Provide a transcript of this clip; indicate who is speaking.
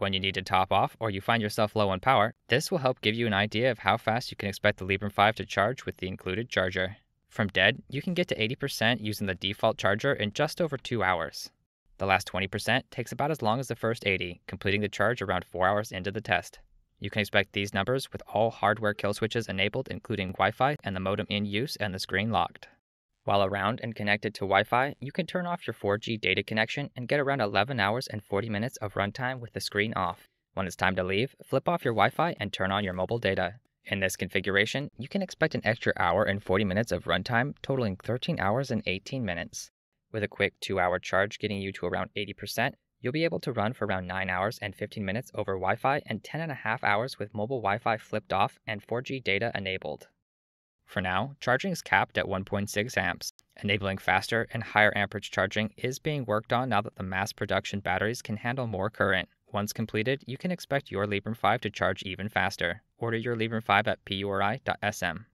Speaker 1: when you need to top off or you find yourself low on power, this will help give you an idea of how fast you can expect the Librem 5 to charge with the included charger. From dead, you can get to 80% using the default charger in just over 2 hours. The last 20% takes about as long as the first 80, completing the charge around 4 hours into the test. You can expect these numbers with all hardware kill switches enabled, including Wi Fi and the modem in use and the screen locked. While around and connected to Wi Fi, you can turn off your 4G data connection and get around 11 hours and 40 minutes of runtime with the screen off. When it's time to leave, flip off your Wi Fi and turn on your mobile data. In this configuration, you can expect an extra hour and 40 minutes of runtime, totaling 13 hours and 18 minutes. With a quick 2 hour charge getting you to around 80%, you'll be able to run for around 9 hours and 15 minutes over Wi Fi and 10 and a half hours with mobile Wi Fi flipped off and 4G data enabled. For now, charging is capped at 1.6 amps. Enabling faster and higher amperage charging is being worked on now that the mass production batteries can handle more current. Once completed, you can expect your Librem 5 to charge even faster. Order your Librem 5 at puri.sm.